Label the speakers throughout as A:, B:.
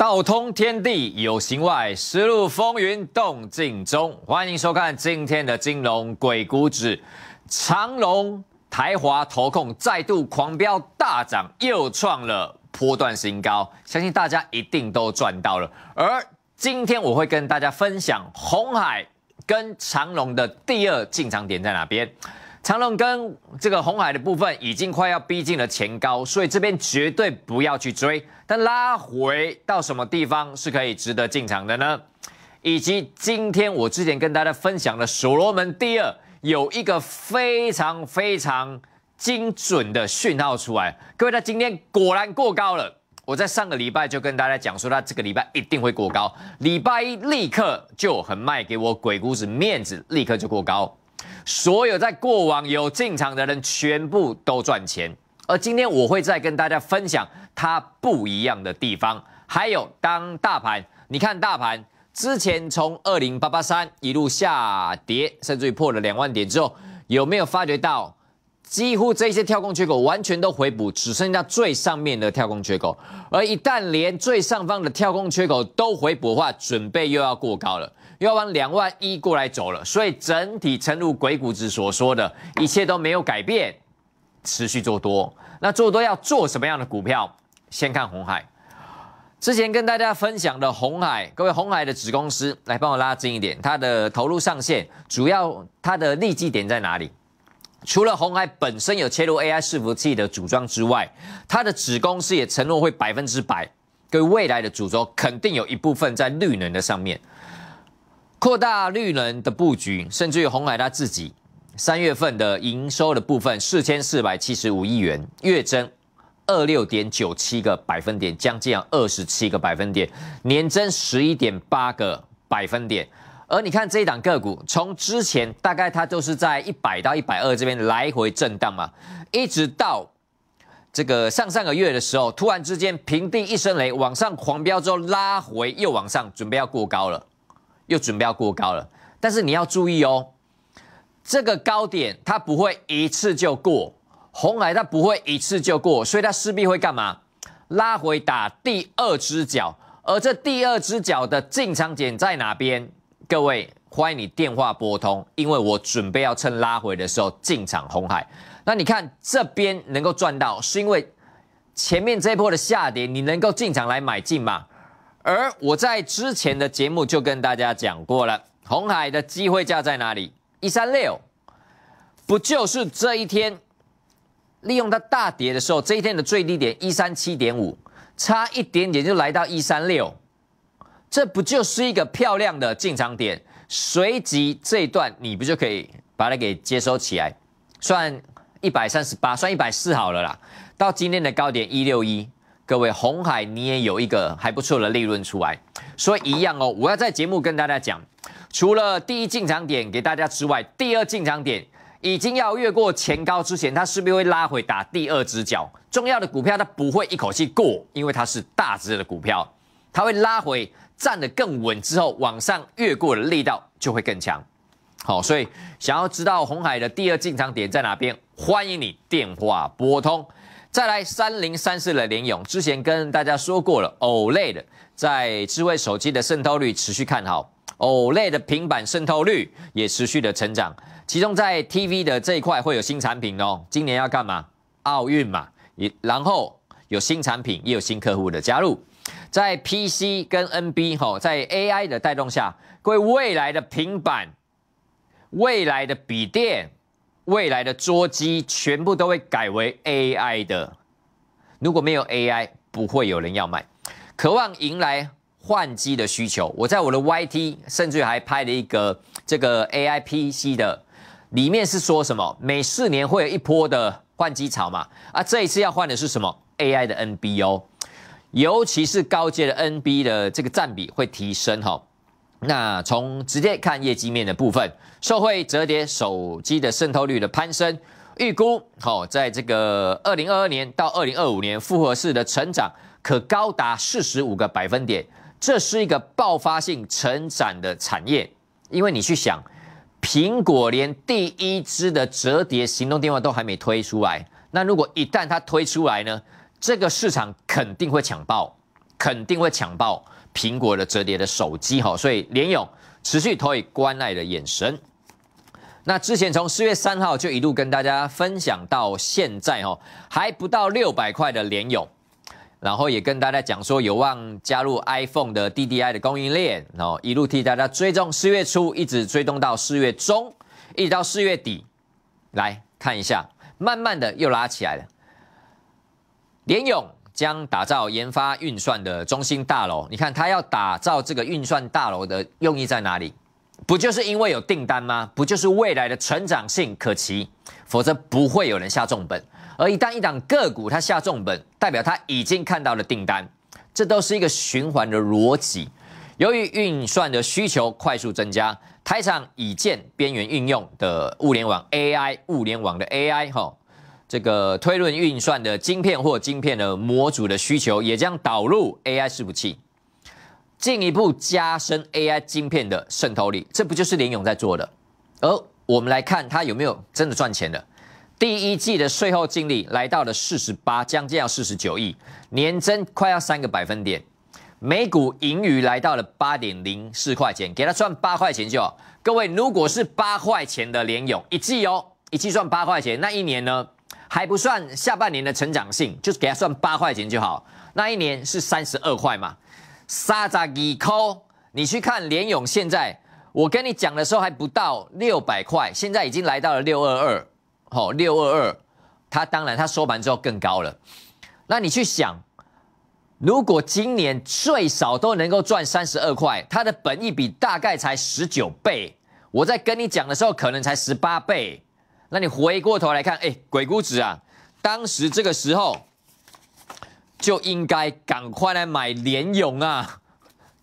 A: 道通天地有形外，时入风云动静中。欢迎收看今天的金融鬼谷子。长隆、台华投控再度狂飙大涨，又创了波段新高，相信大家一定都赚到了。而今天我会跟大家分享红海跟长隆的第二进场点在哪边。长龙跟这个红海的部分已经快要逼近了前高，所以这边绝对不要去追。但拉回到什么地方是可以值得进场的呢？以及今天我之前跟大家分享的所罗门第二有一个非常非常精准的讯号出来，各位，他今天果然过高了。我在上个礼拜就跟大家讲说，他这个礼拜一定会过高，礼拜一立刻就很卖给我鬼谷子面子，立刻就过高。所有在过往有进场的人，全部都赚钱。而今天我会再跟大家分享它不一样的地方。还有，当大盘，你看大盘之前从二零八八三一路下跌，甚至于破了两万点之后，有没有发觉到，几乎这些跳空缺口完全都回补，只剩下最上面的跳空缺口。而一旦连最上方的跳空缺口都回补的话，准备又要过高了。要往两万一过来走了，所以整体诚如鬼谷子所说的一切都没有改变，持续做多。那做多要做什么样的股票？先看红海。之前跟大家分享的红海，各位红海的子公司来帮我拉近一点，它的投入上限，主要它的利基点在哪里？除了红海本身有切入 AI 伺服器的组装之外，它的子公司也承诺会百分之百，对未来的主轴肯定有一部分在绿能的上面。扩大绿能的布局，甚至于红海他自己三月份的营收的部分四千四百七十五亿元，月增二六点九七个百分点，将近二十七个百分点，年增十一点八个百分点。而你看这一档个股，从之前大概它都是在一百到一百二这边来回震荡嘛，一直到这个上上个月的时候，突然之间平地一声雷，往上狂飙之后拉回，又往上准备要过高了。又准备要过高了，但是你要注意哦，这个高点它不会一次就过，红海它不会一次就过，所以它势必会干嘛？拉回打第二只脚，而这第二只脚的进场点在哪边？各位，欢迎你电话拨通，因为我准备要趁拉回的时候进场红海。那你看这边能够赚到，是因为前面这波的下跌，你能够进场来买进吗？而我在之前的节目就跟大家讲过了，红海的机会价在哪里？一三六，不就是这一天利用它大跌的时候，这一天的最低点一三七点五，差一点点就来到一三六，这不就是一个漂亮的进场点？随即这一段你不就可以把它给接收起来，算一百三十，八，算一百四好了啦，到今天的高点一六一。各位，红海你也有一个还不错的利润出来，所以一样哦。我要在节目跟大家讲，除了第一进场点给大家之外，第二进场点已经要越过前高之前，它势必会拉回打第二只脚。重要的股票它不会一口气过，因为它是大只的股票，它会拉回站得更稳之后，往上越过的力道就会更强。好，所以想要知道红海的第二进场点在哪边，欢迎你电话拨通。再来三零三四的联勇，之前跟大家说过了，O l e d 在智慧手机的渗透率持续看好，O l d 的平板渗透率也持续的成长，其中在 T V 的这一块会有新产品哦，今年要干嘛？奥运嘛，也然后有新产品，也有新客户的加入，在 P C 跟 N B 吼，在 A I 的带动下，各位未来的平板，未来的笔电。未来的捉机全部都会改为 AI 的，如果没有 AI，不会有人要买。渴望迎来换机的需求。我在我的 YT 甚至还拍了一个这个 AI PC 的，里面是说什么？每四年会有一波的换机潮嘛？啊，这一次要换的是什么？AI 的 n b 哦，尤其是高阶的 NB 的这个占比会提升哈。那从直接看业绩面的部分，受惠折叠手机的渗透率的攀升，预估好在这个二零二二年到二零二五年复合式的成长可高达四十五个百分点，这是一个爆发性成长的产业。因为你去想，苹果连第一支的折叠行动电话都还没推出来，那如果一旦它推出来呢，这个市场肯定会抢爆，肯定会抢爆。苹果的折叠的手机哈，所以联勇持续投以关爱的眼神。那之前从四月三号就一路跟大家分享到现在哈，还不到六百块的联勇，然后也跟大家讲说有望加入 iPhone 的 DDI 的供应链，然后一路替大家追踪四月初一直追踪到四月中，一直到四月底来看一下，慢慢的又拉起来了，联勇。将打造研发运算的中心大楼。你看，他要打造这个运算大楼的用意在哪里？不就是因为有订单吗？不就是未来的成长性可期？否则不会有人下重本。而一旦一档个股它下重本，代表他已经看到了订单。这都是一个循环的逻辑。由于运算的需求快速增加，台厂已建边缘运用的物联网 AI、物联网的 AI 哈。这个推论运算的晶片或晶片的模组的需求，也将导入 AI 伺服器，进一步加深 AI 晶片的渗透力。这不就是联勇在做的？而我们来看，他有没有真的赚钱的？第一季的税后净利来到了四十八，将近要四十九亿，年增快要三个百分点，每股盈余来到了八点零四块钱，给他赚八块钱就好。各位，如果是八块钱的联勇一季哦，一季赚八块钱，那一年呢？还不算下半年的成长性，就是给他算八块钱就好。那一年是三十二块嘛？沙扎伊科，你去看联永现在，我跟你讲的时候还不到六百块，现在已经来到了六二二，好，六二二。它当然它收盘之后更高了。那你去想，如果今年最少都能够赚三十二块，它的本益比大概才十九倍。我在跟你讲的时候可能才十八倍。那你回过头来看，哎，鬼谷子啊，当时这个时候就应该赶快来买联勇啊，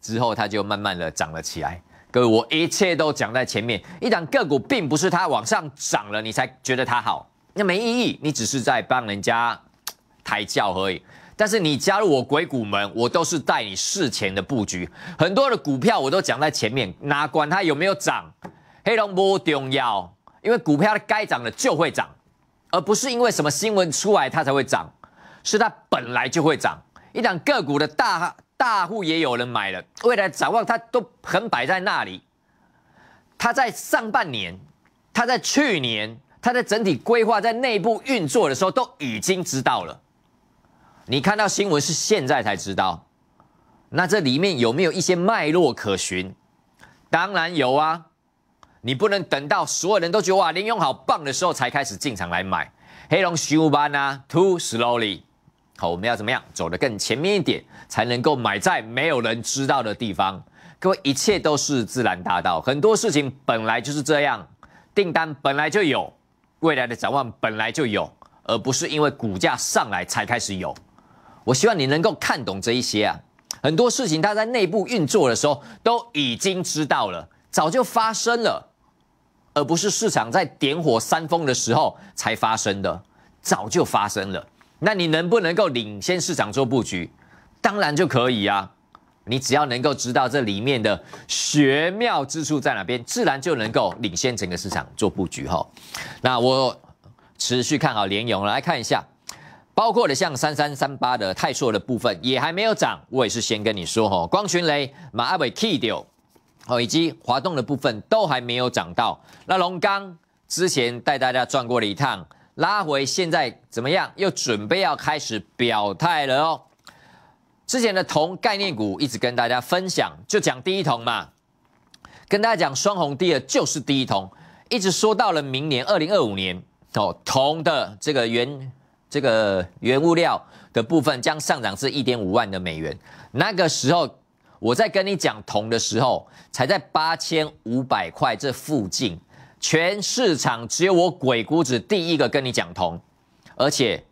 A: 之后它就慢慢的涨了起来。各位，我一切都讲在前面，一旦个股并不是它往上涨了你才觉得它好，那没意义，你只是在帮人家 抬轿而已。但是你加入我鬼谷门，我都是带你事前的布局，很多的股票我都讲在前面，哪管它有没有涨，黑龙不重要。因为股票它该涨的就会涨，而不是因为什么新闻出来它才会涨，是它本来就会涨。一涨个股的大大户也有人买了，未来展望它都很摆在那里。它在上半年，它在去年，它在整体规划在内部运作的时候都已经知道了。你看到新闻是现在才知道，那这里面有没有一些脉络可循？当然有啊。你不能等到所有人都觉得哇林勇好棒的时候才开始进场来买。黑龙徐无班啊 t o o slowly。好，我们要怎么样走得更前面一点，才能够买在没有人知道的地方？各位，一切都是自然大道，很多事情本来就是这样，订单本来就有，未来的展望本来就有，而不是因为股价上来才开始有。我希望你能够看懂这一些啊，很多事情它在内部运作的时候都已经知道了，早就发生了。而不是市场在点火煽风的时候才发生的，早就发生了。那你能不能够领先市场做布局，当然就可以啊。你只要能够知道这里面的玄妙之处在哪边，自然就能够领先整个市场做布局哈。那我持续看好联勇来看一下，包括的像三三三八的泰硕的部分也还没有涨，我也是先跟你说哈。光群雷马阿伟弃掉。哦，以及滑动的部分都还没有涨到。那龙刚之前带大家转过了一趟，拉回现在怎么样？又准备要开始表态了哦。之前的铜概念股一直跟大家分享，就讲第一铜嘛，跟大家讲双红第二就是第一铜，一直说到了明年二零二五年哦，铜的这个原这个原物料的部分将上涨至一点五万的美元，那个时候。我在跟你讲铜的时候，才在八千五百块这附近，全市场只有我鬼谷子第一个跟你讲铜，而且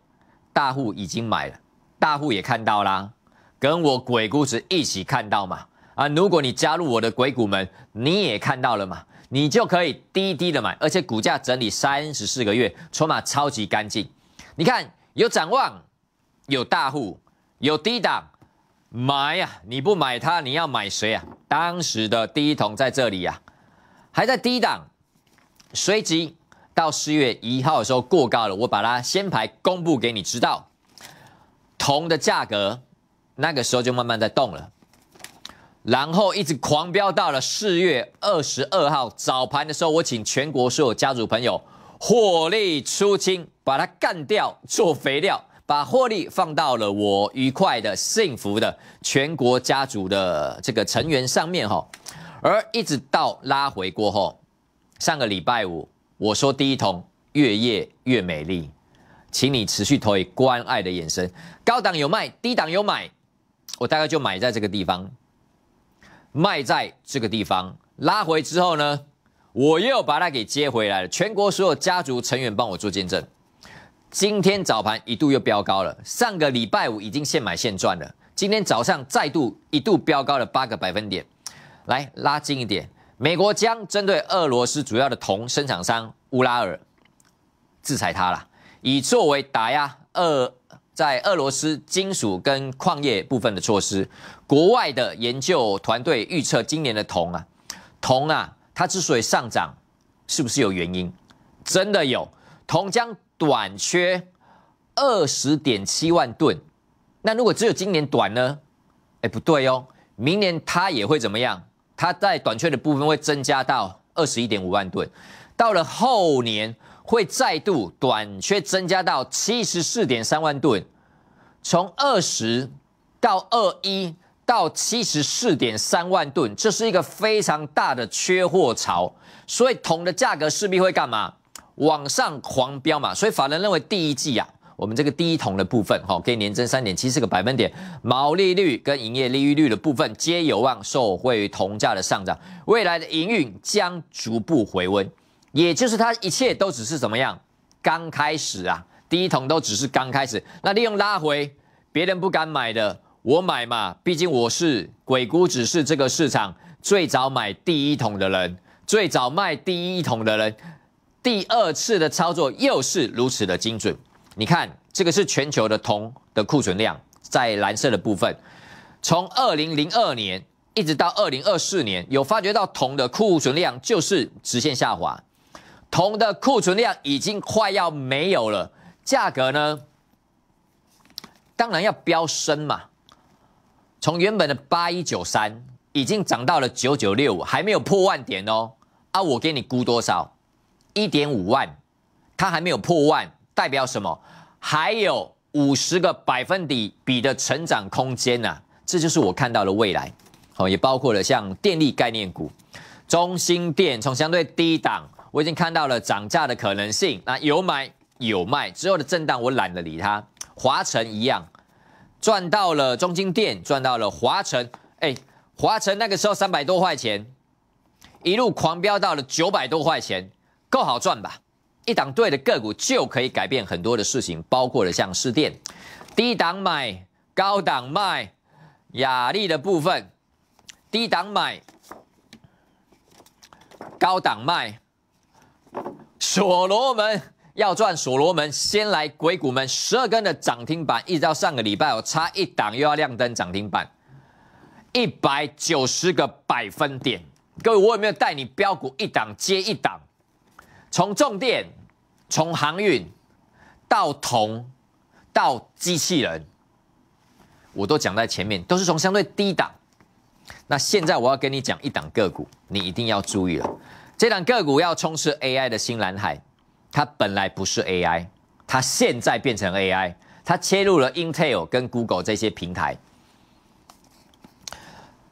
A: 大户已经买了，大户也看到啦，跟我鬼谷子一起看到嘛。啊，如果你加入我的鬼谷门，你也看到了嘛，你就可以低低的买，而且股价整理三十四个月，筹码超级干净。你看有展望，有大户，有低档。买呀！你不买它，你要买谁啊？当时的第一桶在这里呀，还在低档。随即到四月一号的时候过高了，我把它先排公布给你知道。铜的价格那个时候就慢慢在动了，然后一直狂飙到了四月二十二号早盘的时候，我请全国所有家族朋友火力出清，把它干掉做肥料。把获利放到了我愉快的、幸福的全国家族的这个成员上面哈，而一直到拉回过后，上个礼拜五我说第一桶越夜越美丽，请你持续投以关爱的眼神，高档有卖，低档有买，我大概就买在这个地方，卖在这个地方，拉回之后呢，我又把它给接回来了，全国所有家族成员帮我做见证。今天早盘一度又飙高了，上个礼拜五已经现买现赚了。今天早上再度一度飙高了八个百分点，来拉近一点。美国将针对俄罗斯主要的铜生产商乌拉尔制裁它了，以作为打压俄在俄罗斯金属跟矿业部分的措施。国外的研究团队预测，今年的铜啊，铜啊，它之所以上涨，是不是有原因？真的有，铜将。短缺二十点七万吨，那如果只有今年短呢？哎，不对哦，明年它也会怎么样？它在短缺的部分会增加到二十一点五万吨，到了后年会再度短缺增加到七十四点三万吨，从二十到二一到七十四点三万吨，这是一个非常大的缺货潮，所以铜的价格势必会干嘛？往上狂飙嘛，所以法人认为第一季啊，我们这个第一桶的部分，哈，可以年增三点七四个百分点，毛利率跟营业利率的部分皆有望受惠铜价的上涨，未来的营运将逐步回温，也就是它一切都只是怎么样，刚开始啊，第一桶都只是刚开始，那利用拉回别人不敢买的，我买嘛，毕竟我是鬼谷子，是这个市场最早买第一桶的人，最早卖第一桶的人。第二次的操作又是如此的精准。你看，这个是全球的铜的库存量，在蓝色的部分，从二零零二年一直到二零二四年，有发觉到铜的库存量就是直线下滑，铜的库存量已经快要没有了，价格呢，当然要飙升嘛。从原本的八一九三，已经涨到了九九六五，还没有破万点哦。啊，我给你估多少？一点五万，它还没有破万，代表什么？还有五十个百分比比的成长空间呐！这就是我看到的未来，哦，也包括了像电力概念股，中心电从相对低档，我已经看到了涨价的可能性。那有买有卖之后的震荡，我懒得理它。华晨一样，赚到了中兴电，赚到了华晨。哎，华晨那个时候三百多块钱，一路狂飙到了九百多块钱。做好赚吧，一档对的个股就可以改变很多的事情，包括了像市电，低档买，高档卖，雅丽的部分，低档买，高档卖，所罗门要赚，所罗门先来鬼谷门，十二根的涨停板一直到上个礼拜，我差一档又要亮灯涨停板，一百九十个百分点，各位我有没有带你标股一档接一档？从重电，从航运，到铜，到机器人，我都讲在前面，都是从相对低档。那现在我要跟你讲一档个股，你一定要注意了。这档个股要充斥 AI 的新蓝海，它本来不是 AI，它现在变成 AI，它切入了 Intel 跟 Google 这些平台，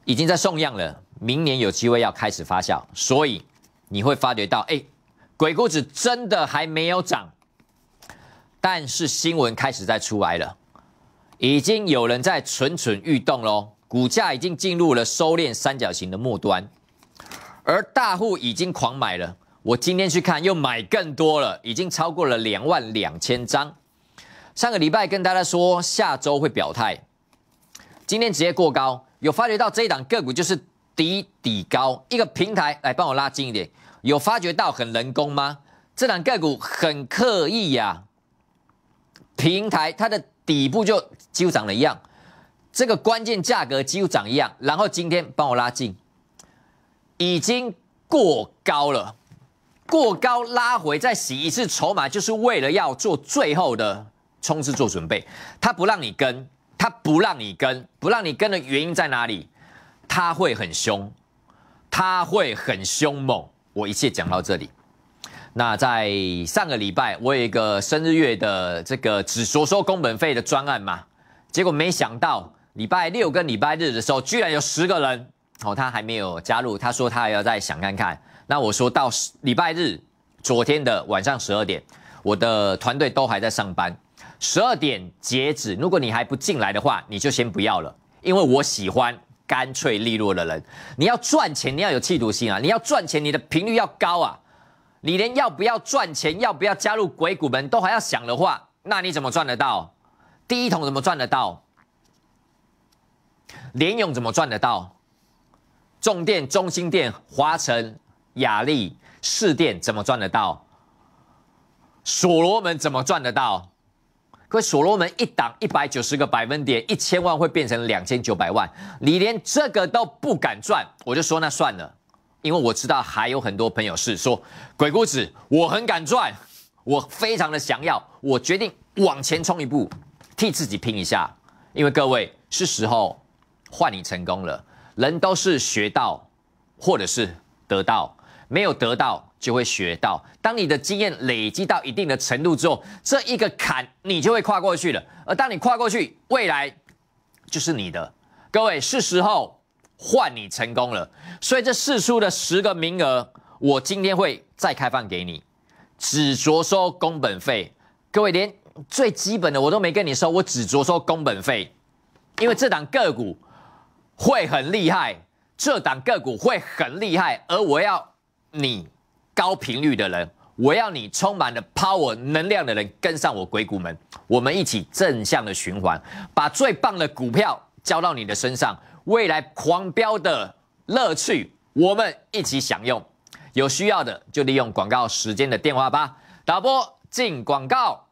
A: 已经在送样了，明年有机会要开始发酵，所以你会发觉到，哎。鬼谷子真的还没有涨，但是新闻开始在出来了，已经有人在蠢蠢欲动喽。股价已经进入了收敛三角形的末端，而大户已经狂买了。我今天去看又买更多了，已经超过了两万两千张。上个礼拜跟大家说下周会表态，今天直接过高，有发觉到这一档个股就是底底高一个平台，来帮我拉近一点。有发觉到很人工吗？这两个股很刻意呀。平台它的底部就几乎涨了一样，这个关键价格几乎涨一样。然后今天帮我拉近，已经过高了，过高拉回再洗一次筹码，就是为了要做最后的冲刺做准备。它不让你跟，它不让你跟，不让你跟的原因在哪里？它会很凶，它会很凶猛。我一切讲到这里。那在上个礼拜，我有一个生日月的这个只说收工本费的专案嘛，结果没想到礼拜六跟礼拜日的时候，居然有十个人哦，他还没有加入，他说他还要再想看看。那我说到礼拜日昨天的晚上十二点，我的团队都还在上班，十二点截止，如果你还不进来的话，你就先不要了，因为我喜欢。干脆利落的人，你要赚钱，你要有气度心啊！你要赚钱，你的频率要高啊！你连要不要赚钱、要不要加入鬼谷门都还要想的话，那你怎么赚得到？第一桶怎么赚得到？联永怎么赚得到？重电、中心电、华晨、雅力、市电怎么赚得到？所罗门怎么赚得到？位所罗门一档一百九十个百分点，一千万会变成两千九百万。你连这个都不敢赚，我就说那算了，因为我知道还有很多朋友是说鬼谷子，我很敢赚，我非常的想要，我决定往前冲一步，替自己拼一下。因为各位是时候换你成功了。人都是学到或者是得到，没有得到。就会学到。当你的经验累积到一定的程度之后，这一个坎你就会跨过去了。而当你跨过去，未来就是你的。各位，是时候换你成功了。所以这四出的十个名额，我今天会再开放给你，只着收工本费。各位，连最基本的我都没跟你收，我只着收工本费。因为这档个股会很厉害，这档个股会很厉害，而我要你。高频率的人，我要你充满了 power 能量的人跟上我鬼谷门，我们一起正向的循环，把最棒的股票交到你的身上，未来狂飙的乐趣，我们一起享用。有需要的就利用广告时间的电话吧，打播进广告。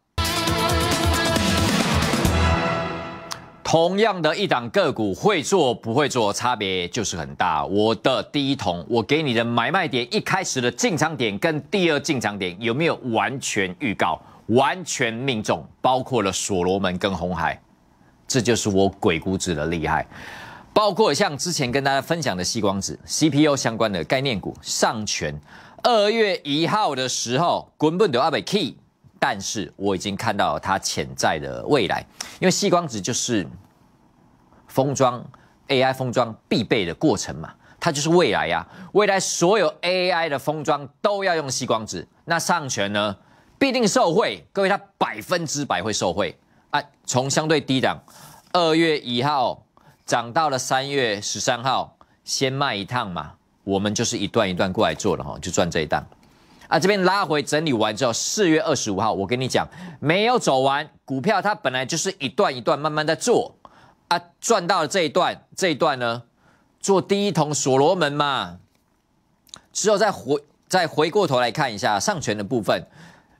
A: 同样的一档个股，会做不会做，差别就是很大。我的第一桶，我给你的买卖点，一开始的进场点跟第二进场点有没有完全预告、完全命中？包括了所罗门跟红海，这就是我鬼谷子的厉害。包括像之前跟大家分享的吸光子、CPU 相关的概念股上全，二月一号的时候滚本二百 key，但是我已经看到它潜在的未来，因为细光子就是。封装 AI 封装必备的过程嘛，它就是未来呀！未来所有 AI 的封装都要用吸光纸，那上权呢必定受贿，各位它百分之百会受贿啊！从相对低档，二月一号涨到了三月十三号，先卖一趟嘛，我们就是一段一段过来做了哈，就赚这一档啊！这边拉回整理完之后，四月二十五号，我跟你讲，没有走完股票，它本来就是一段一段慢慢在做。他赚到了这一段，这一段呢，做第一桶所罗门嘛，只有再回再回过头来看一下上权的部分，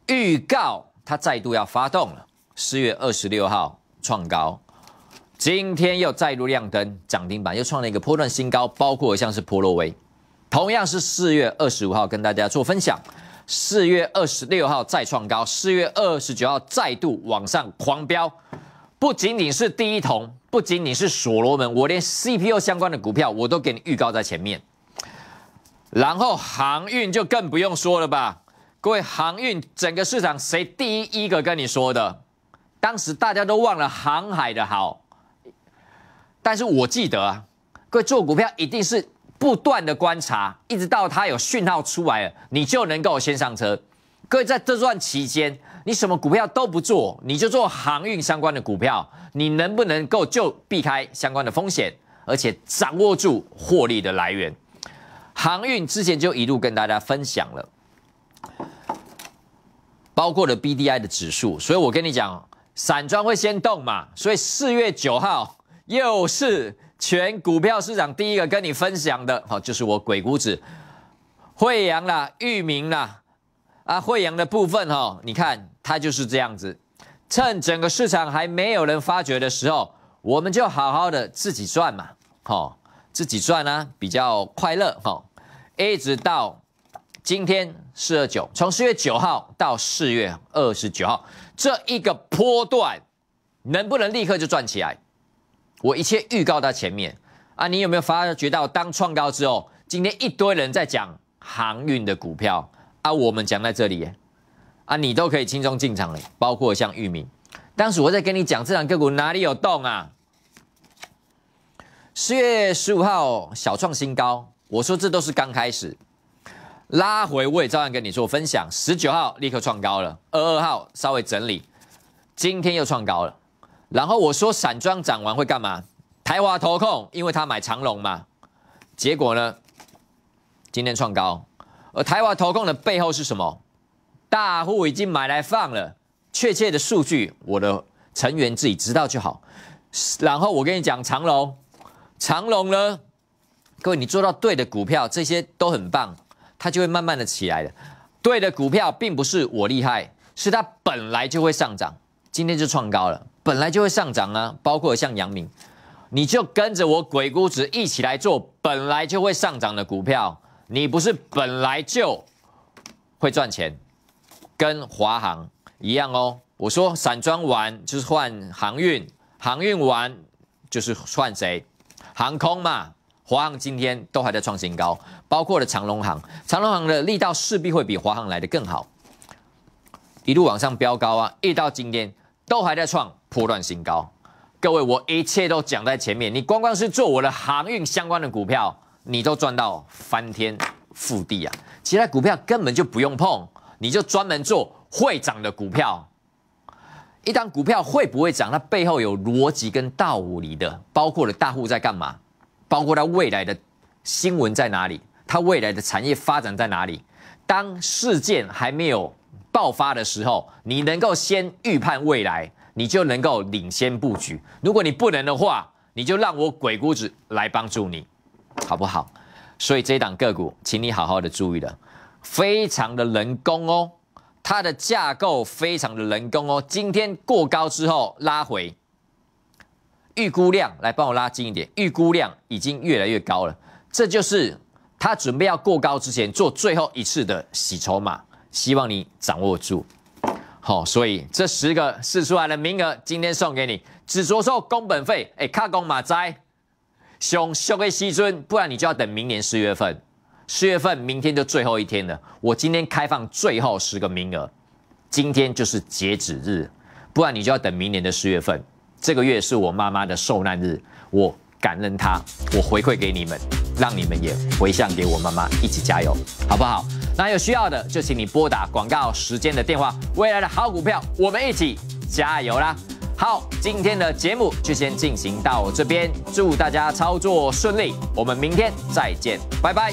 A: 预告他再度要发动了。四月二十六号创高，今天又再度亮灯涨停板，又创了一个波段新高，包括像是婆罗维，同样是四月二十五号跟大家做分享，四月二十六号再创高，四月二十九号再度往上狂飙，不仅仅是第一桶。不仅仅是所罗门，我连 CPU 相关的股票我都给你预告在前面，然后航运就更不用说了吧。各位，航运整个市场谁第一个跟你说的？当时大家都忘了航海的好，但是我记得啊。各位做股票一定是不断的观察，一直到它有讯号出来了，你就能够先上车。各位在这段期间。你什么股票都不做，你就做航运相关的股票，你能不能够就避开相关的风险，而且掌握住获利的来源？航运之前就一路跟大家分享了，包括了 B D I 的指数，所以我跟你讲，散装会先动嘛，所以四月九号又是全股票市场第一个跟你分享的，好，就是我鬼谷子惠阳啦、域名啦啊，惠阳的部分哈，你看。他就是这样子，趁整个市场还没有人发觉的时候，我们就好好的自己赚嘛，好，自己赚呢比较快乐哈。一直到今天四二九，从四月九号到四月二十九号这一个波段，能不能立刻就赚起来？我一切预告到前面啊，你有没有发觉到当创高之后，今天一堆人在讲航运的股票啊，我们讲在这里。啊，你都可以轻松进场嘞，包括像玉米。当时我在跟你讲，这两个股哪里有动啊？四月十五号小创新高，我说这都是刚开始。拉回我也照样跟你说分享。十九号立刻创高了，二二号稍微整理，今天又创高了。然后我说，散装涨完会干嘛？台华投控，因为他买长龙嘛。结果呢，今天创高。而台华投控的背后是什么？大户已经买来放了，确切的数据我的成员自己知道就好。然后我跟你讲长龙，长龙呢，各位你做到对的股票，这些都很棒，它就会慢慢的起来的。对的股票并不是我厉害，是它本来就会上涨，今天就创高了，本来就会上涨啊。包括像阳明，你就跟着我鬼估值一起来做本来就会上涨的股票，你不是本来就，会赚钱。跟华航一样哦，我说散装完就是换航运，航运完就是换谁？航空嘛。华航今天都还在创新高，包括了长龙航，长龙航的力道势必会比华航来的更好，一路往上飙高啊！一到今天都还在创破乱新高。各位，我一切都讲在前面，你光光是做我的航运相关的股票，你都赚到翻天覆地啊！其他股票根本就不用碰。你就专门做会涨的股票。一档股票会不会涨，它背后有逻辑跟道理的，包括了大户在干嘛，包括它未来的新闻在哪里，它未来的产业发展在哪里。当事件还没有爆发的时候，你能够先预判未来，你就能够领先布局。如果你不能的话，你就让我鬼谷子来帮助你，好不好？所以这一档个股，请你好好的注意了。非常的人工哦，它的架构非常的人工哦。今天过高之后拉回，预估量来帮我拉近一点，预估量已经越来越高了。这就是它准备要过高之前做最后一次的洗筹码，希望你掌握住。好，所以这十个试出来的名额，今天送给你，只着收工本费。哎，卡工马仔，兄送给西尊，不然你就要等明年四月份。十月份，明天就最后一天了。我今天开放最后十个名额，今天就是截止日，不然你就要等明年的十月份。这个月是我妈妈的受难日，我感恩她，我回馈给你们，让你们也回向给我妈妈，一起加油，好不好？那有需要的就请你拨打广告时间的电话。未来的好股票，我们一起加油啦！好，今天的节目就先进行到这边，祝大家操作顺利，我们明天再见，拜拜。